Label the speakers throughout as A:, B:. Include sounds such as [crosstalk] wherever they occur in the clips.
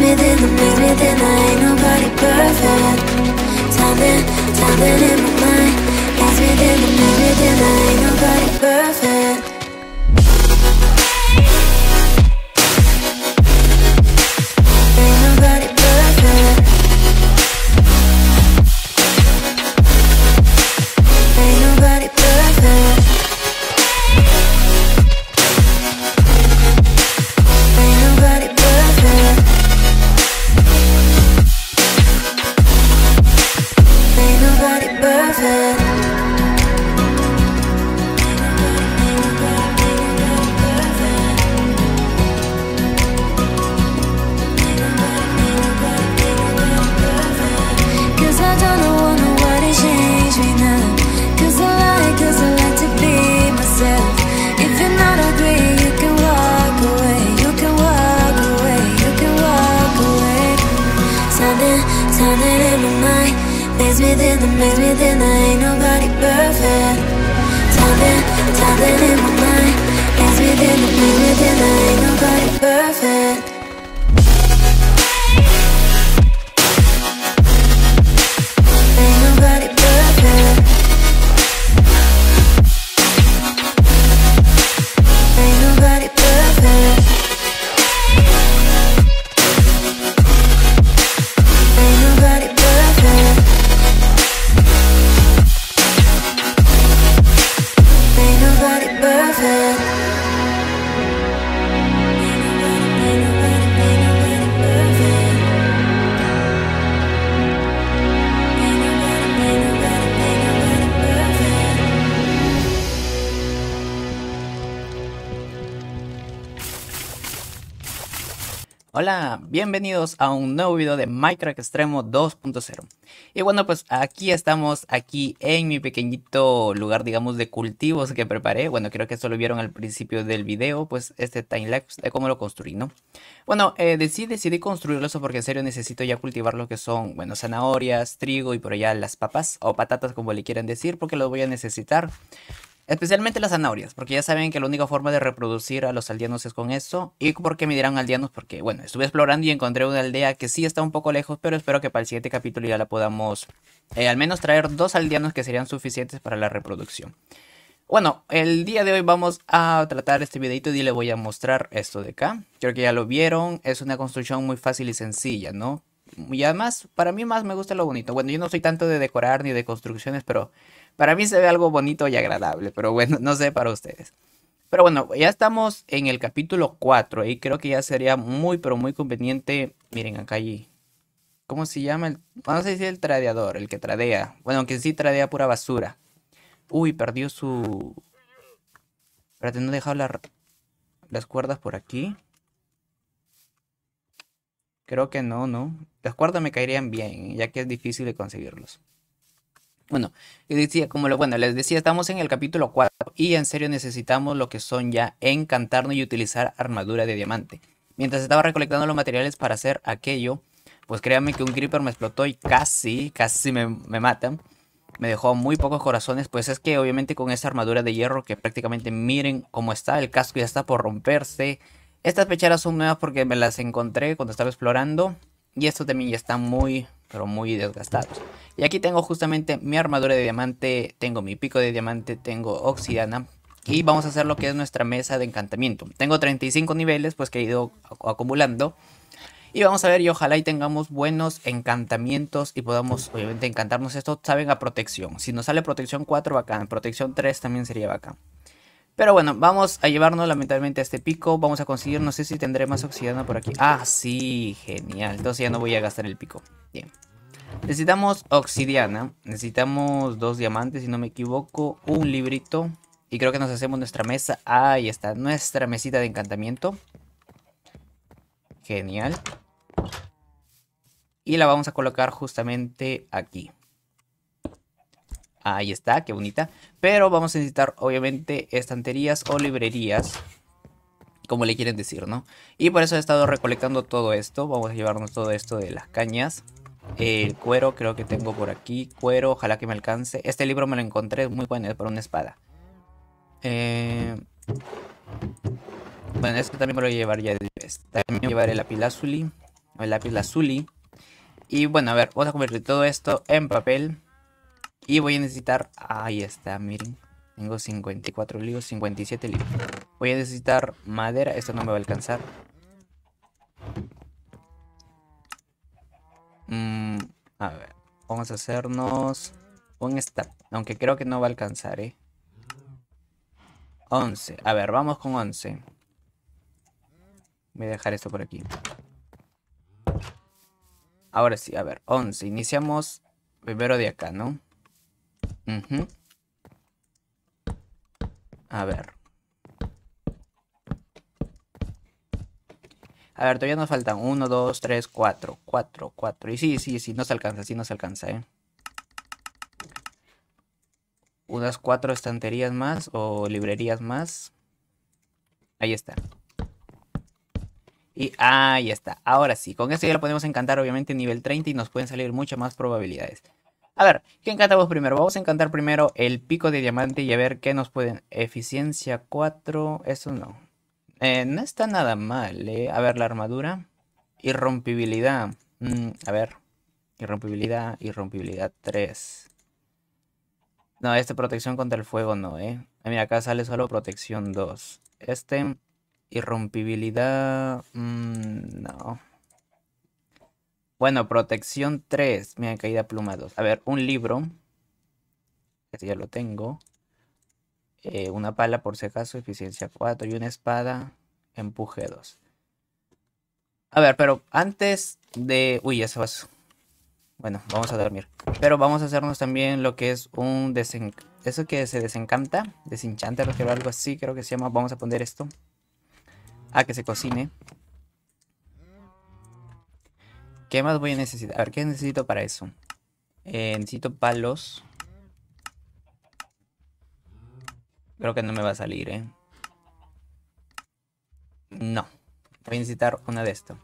A: Mix within the mix within I ain't nobody perfect. Something, something in my mind. Mix within the mix within I ain't nobody perfect. running in my mind Maze within the maze within the Ain't nobody perfect Jumping, jumping in my mind Maze within the maze within the Ain't nobody perfect Hola, bienvenidos a un nuevo video de Minecraft Extremo 2.0 Y bueno pues aquí estamos, aquí en mi pequeñito lugar digamos de cultivos que preparé Bueno creo que eso lo vieron al principio del video, pues este timelapse pues, de cómo lo construí, ¿no? Bueno, eh, decidí, decidí construirlo eso porque en serio necesito ya cultivar lo que son, bueno, zanahorias, trigo y por allá las papas O patatas como le quieran decir porque lo voy a necesitar Especialmente las zanahorias, porque ya saben que la única forma de reproducir a los aldeanos es con esto. ¿Y por qué me dirán aldeanos? Porque, bueno, estuve explorando y encontré una aldea que sí está un poco lejos, pero espero que para el siguiente capítulo ya la podamos eh, al menos traer dos aldeanos que serían suficientes para la reproducción. Bueno, el día de hoy vamos a tratar este videito y le voy a mostrar esto de acá. Creo que ya lo vieron, es una construcción muy fácil y sencilla, ¿no? Y además, para mí más me gusta lo bonito. Bueno, yo no soy tanto de decorar ni de construcciones, pero para mí se ve algo bonito y agradable, pero bueno, no sé para ustedes. Pero bueno, ya estamos en el capítulo 4 y creo que ya sería muy, pero muy conveniente. Miren, acá allí. ¿Cómo se llama? El, no sé si es el tradeador, el que tradea. Bueno, aunque sí tradea pura basura. Uy, perdió su... Espérate, no he dejado las cuerdas por aquí. Creo que no, ¿no? Las cuerdas me caerían bien, ya que es difícil de conseguirlos. Bueno, decía, como lo, bueno, les decía, estamos en el capítulo 4 y en serio necesitamos lo que son ya encantarnos y utilizar armadura de diamante. Mientras estaba recolectando los materiales para hacer aquello, pues créanme que un creeper me explotó y casi, casi me, matan. Me dejó muy pocos corazones, pues es que obviamente con esa armadura de hierro que prácticamente miren cómo está, el casco ya está por romperse. Estas pecheras son nuevas porque me las encontré cuando estaba explorando y esto también ya está muy, pero muy desgastados. Y aquí tengo justamente mi armadura de diamante, tengo mi pico de diamante, tengo oxidana. Y vamos a hacer lo que es nuestra mesa de encantamiento. Tengo 35 niveles, pues que he ido acumulando. Y vamos a ver, y ojalá y tengamos buenos encantamientos y podamos, obviamente, encantarnos. Esto saben a protección. Si nos sale protección 4, bacán. Protección 3 también sería bacán. Pero bueno, vamos a llevarnos lamentablemente a este pico. Vamos a conseguir, no sé si tendré más oxidiana por aquí. Ah, sí, genial. Entonces ya no voy a gastar el pico. Bien. Necesitamos oxidiana. Necesitamos dos diamantes, si no me equivoco. Un librito. Y creo que nos hacemos nuestra mesa. Ahí está, nuestra mesita de encantamiento. Genial. Y la vamos a colocar justamente aquí. Ahí está, qué bonita. Pero vamos a necesitar, obviamente, estanterías o librerías. Como le quieren decir, ¿no? Y por eso he estado recolectando todo esto. Vamos a llevarnos todo esto de las cañas. El cuero creo que tengo por aquí. Cuero, ojalá que me alcance. Este libro me lo encontré, muy bueno, es para una espada. Eh, bueno, esto también me lo voy a llevar ya. También llevaré el lápiz lazuli. El lápiz Y bueno, a ver, vamos a convertir todo esto en papel. Y voy a necesitar... Ahí está, miren. Tengo 54 libros, 57 libros. Voy a necesitar madera. Esto no me va a alcanzar. Mm, a ver. Vamos a hacernos un stack. Aunque creo que no va a alcanzar, ¿eh? 11. A ver, vamos con 11. Voy a dejar esto por aquí. Ahora sí, a ver, 11. Iniciamos primero de acá, ¿no? A ver. A ver, todavía nos faltan 1, 2, 3, 4, 4, 4. Y sí, sí, sí, No se alcanza, sí no se alcanza, ¿eh? Unas cuatro estanterías más o librerías más. Ahí está. Y ahí está. Ahora sí, con esto ya lo podemos encantar obviamente nivel 30 y nos pueden salir muchas más probabilidades. A ver, ¿qué encantamos primero? Vamos a encantar primero el pico de diamante y a ver qué nos pueden... Eficiencia 4, eso no. Eh, no está nada mal, ¿eh? A ver, la armadura. Irrompibilidad. Mm, a ver. Irrompibilidad, irrompibilidad 3. No, este protección contra el fuego no, ¿eh? Ah, mira, acá sale solo protección 2. Este, irrompibilidad... Mm, no. Bueno, protección 3. Mira, caída pluma 2. A ver, un libro. Este ya lo tengo. Eh, una pala por si acaso, eficiencia 4. Y una espada, empuje 2. A ver, pero antes de... Uy, ya se Bueno, vamos a dormir. Pero vamos a hacernos también lo que es un desen... Eso que se desencanta, o algo así creo que se llama. Vamos a poner esto. A que se cocine. ¿Qué más voy a necesitar? A ver, ¿qué necesito para eso? Eh, necesito palos. Creo que no me va a salir, ¿eh? No. Voy a necesitar una de esto.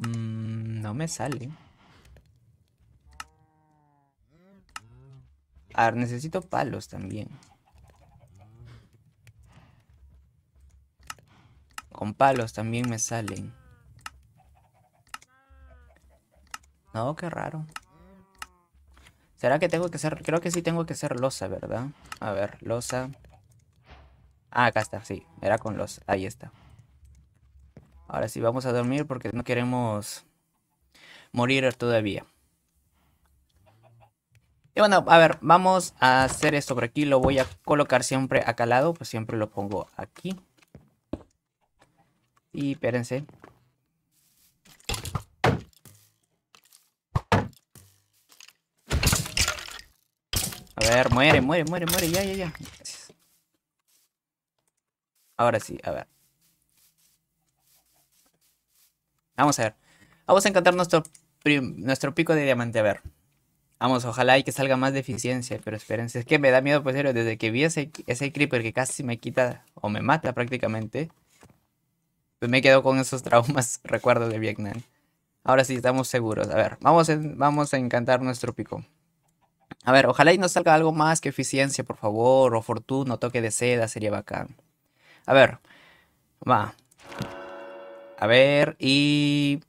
A: Mm, no me sale. Ah, necesito palos también. Con palos también me salen. No, qué raro. ¿Será que tengo que ser Creo que sí tengo que ser losa, ¿verdad? A ver, losa. Ah, acá está, sí. Era con los Ahí está. Ahora sí, vamos a dormir porque no queremos morir todavía bueno, a ver, vamos a hacer esto por aquí. Lo voy a colocar siempre acá al lado, pues siempre lo pongo aquí. Y espérense. A ver, muere, muere, muere, muere, ya, ya, ya. Ahora sí, a ver. Vamos a ver. Vamos a encantar nuestro, nuestro pico de diamante, a ver. Vamos, ojalá y que salga más de eficiencia, pero espérense. Es que me da miedo, pues, serio, desde que vi ese, ese creeper que casi me quita o me mata prácticamente. Pues me quedo con esos [laughs] traumas, recuerdos de Vietnam. Ahora sí, estamos seguros. A ver, vamos, vamos a encantar nuestro pico. A ver, ojalá y nos salga algo más que eficiencia, por favor, o fortuna, o toque de seda, sería bacán. A ver, va. A ver, y...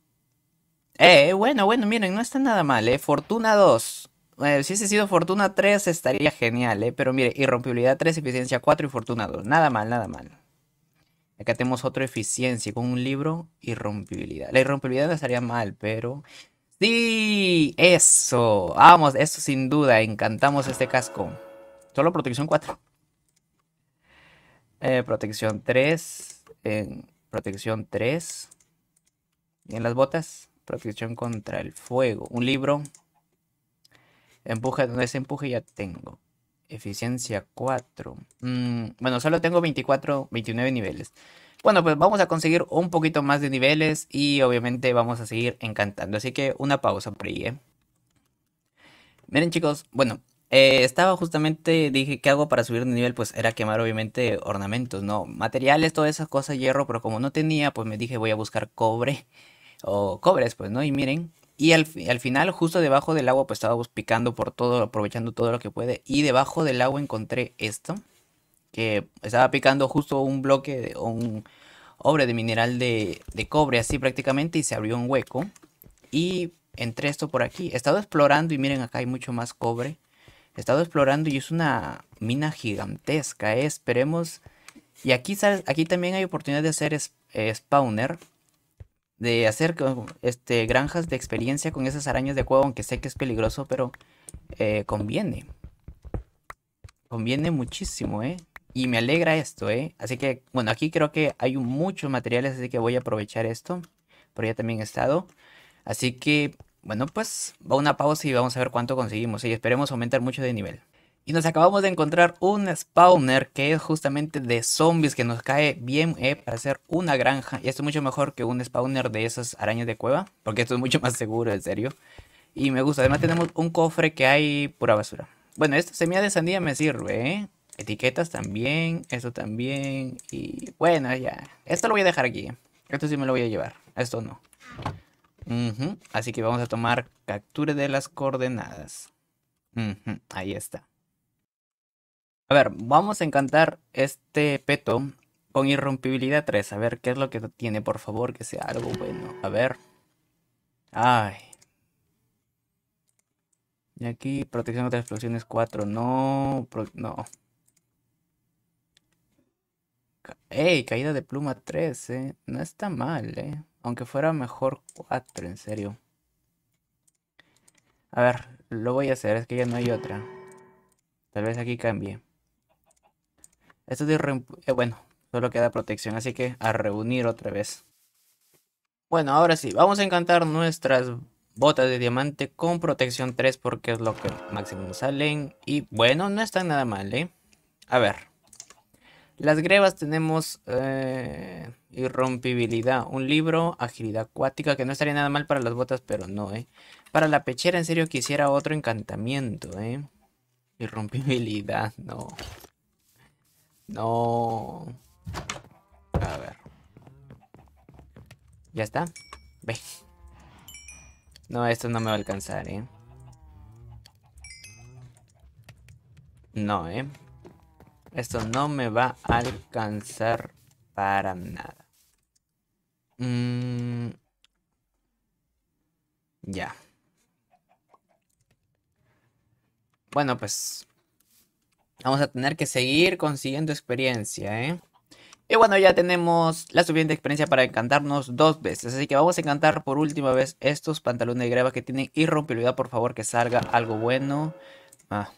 A: Eh, bueno, bueno, miren, no está nada mal, ¿eh? Fortuna 2. Eh, si hubiese sido Fortuna 3 estaría genial, ¿eh? Pero mire, irrompibilidad 3, eficiencia 4 y Fortuna 2. Nada mal, nada mal. Acá tenemos otra eficiencia con un libro, irrompibilidad. La irrompibilidad no estaría mal, pero... ¡Sí! ¡Eso! Vamos, eso sin duda, encantamos este casco. Solo protección 4. Eh, protección 3. En protección 3. Y en las botas protección contra el fuego. Un libro. Empuje, donde ese empuje ya tengo. Eficiencia 4. Mm, bueno, solo tengo 24, 29 niveles. Bueno, pues vamos a conseguir un poquito más de niveles y obviamente vamos a seguir encantando. Así que una pausa por ahí, ¿eh? Miren chicos, bueno, eh, estaba justamente, dije, ¿qué hago para subir de nivel? Pues era quemar obviamente ornamentos, ¿no? Materiales, todas esas cosas, hierro, pero como no tenía, pues me dije voy a buscar cobre o cobres, pues, ¿no? Y miren, y al, final, justo debajo del agua, pues estaba picando por todo, aprovechando todo lo que puede. Y debajo del agua encontré esto, que estaba picando justo un bloque o un obre de mineral de, cobre, así prácticamente, y se abrió un hueco. Y entré esto por aquí. He estado explorando y miren, acá hay mucho más cobre. He estado explorando y es una mina gigantesca, ¿eh? esperemos. Y aquí, aquí también hay oportunidad de hacer eh, spawner de hacer este, granjas de experiencia con esas arañas de juego, aunque sé que es peligroso, pero eh, conviene. Conviene muchísimo, ¿eh? Y me alegra esto, ¿eh? Así que, bueno, aquí creo que hay muchos materiales, así que voy a aprovechar esto. Pero ya también he estado. Así que, bueno, pues va una pausa y vamos a ver cuánto conseguimos. Y esperemos aumentar mucho de nivel. Y nos acabamos de encontrar un spawner que es justamente de zombies que nos cae bien eh, para hacer una granja. Y esto es mucho mejor que un spawner de esas arañas de cueva. Porque esto es mucho más seguro, en serio. Y me gusta. Además tenemos un cofre que hay pura basura. Bueno, esta semilla de sandía me sirve, ¿eh? Etiquetas también, Esto también. Y bueno, ya. Esto lo voy a dejar aquí. Esto sí me lo voy a llevar. Esto no. Así que vamos a tomar captura de las coordenadas. Ahí está. A ver, vamos a encantar este peto con irrompibilidad 3. A ver, ¿qué es lo que tiene? Por favor, que sea algo bueno. A ver. Ay. Y aquí, protección contra explosiones 4. No, no. Ey, caída de pluma 3, eh. No está mal, eh. Aunque fuera mejor 4, en serio. A ver, lo voy a hacer, es que ya no hay otra. Tal vez aquí cambie. Esto de eh, bueno, solo queda protección, así que a reunir otra vez. Bueno, ahora sí, vamos a encantar nuestras botas de diamante con protección 3 porque es lo que máximo salen. Y bueno, no están nada mal, ¿eh? A ver. Las grebas tenemos eh, irrompibilidad, un libro, agilidad acuática, que no estaría nada mal para las botas, pero no, ¿eh? Para la pechera en serio quisiera otro encantamiento, ¿eh? Irrompibilidad, no. No. A ver. Ya está. Ve. No, esto no me va a alcanzar, ¿eh? No, ¿eh? Esto no me va a alcanzar para nada. Mm. Ya. Bueno, pues Vamos a tener que seguir consiguiendo experiencia, ¿eh? Y bueno, ya tenemos la suficiente experiencia para encantarnos dos veces. Así que vamos a encantar por última vez estos pantalones de grava que tienen irrompibilidad. Por favor, que salga algo bueno. Ah,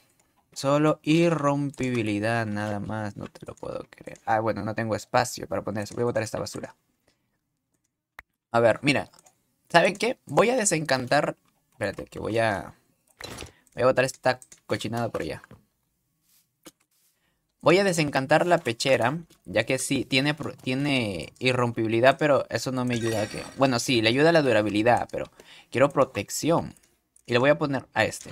A: solo irrompibilidad, nada más. No te lo puedo creer. Ah, bueno, no tengo espacio para poner eso. Voy a botar esta basura. A ver, mira. ¿Saben qué? Voy a desencantar... Espérate, que voy a... Voy a botar esta cochinada por allá. Voy a desencantar la pechera, ya que sí, tiene, tiene irrompibilidad, pero eso no me ayuda a que... Bueno, sí, le ayuda a la durabilidad, pero quiero protección. Y le voy a poner a este.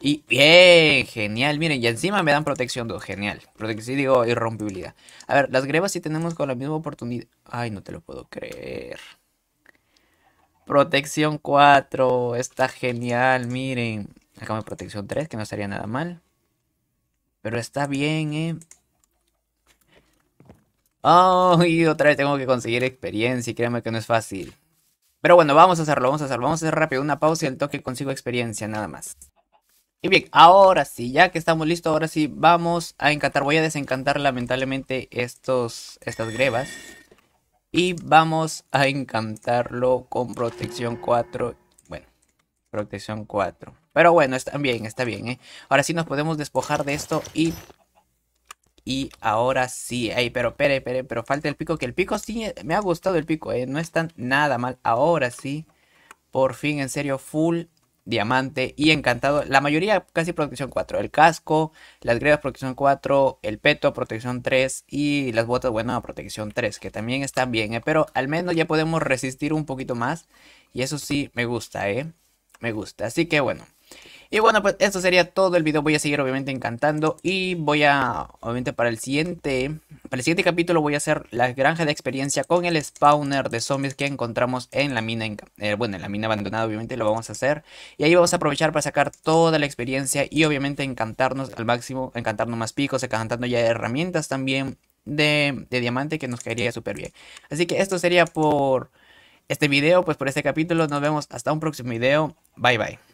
A: Y bien, genial, miren, y encima me dan protección 2, genial. sí digo, irrompibilidad. A ver, las grebas sí tenemos con la misma oportunidad. Ay, no te lo puedo creer. Protección 4, está genial, miren. Acá me protección 3, que no estaría nada mal. Pero está bien, ¿eh? Oh, y otra vez tengo que conseguir experiencia y créanme que no es fácil. Pero bueno, vamos a hacerlo, vamos a hacerlo, vamos a hacer rápido una pausa y el toque consigo experiencia, nada más. Y bien, ahora sí, ya que estamos listos, ahora sí vamos a encantar, voy a desencantar lamentablemente estos, estas grebas. Y vamos a encantarlo con protección 4, bueno, protección 4. Pero bueno, está bien, está bien, ¿eh? Ahora sí nos podemos despojar de esto y... Y ahora sí, Ay, pero pere, pere, pero falta el pico, que el pico sí, eh, me ha gustado el pico, ¿eh? No está nada mal. Ahora sí, por fin, en serio, full diamante y encantado. La mayoría casi protección 4. El casco, las grebas protección 4, el peto protección 3 y las botas, bueno, protección 3, que también están bien, ¿eh? pero al menos ya podemos resistir un poquito más. Y eso sí me gusta, ¿eh? Me gusta. Así que bueno. Y bueno, pues esto sería todo el video. Voy a seguir obviamente encantando. Y voy a, obviamente para el siguiente, para el siguiente capítulo voy a hacer la granja de experiencia con el spawner de zombies que encontramos en la mina, eh, bueno, en la mina abandonada obviamente lo vamos a hacer. Y ahí vamos a aprovechar para sacar toda la experiencia y obviamente encantarnos al máximo, encantarnos más picos, encantando ya herramientas también de, de diamante que nos caería súper bien. Así que esto sería por este video, pues por este capítulo. Nos vemos hasta un próximo video. Bye bye.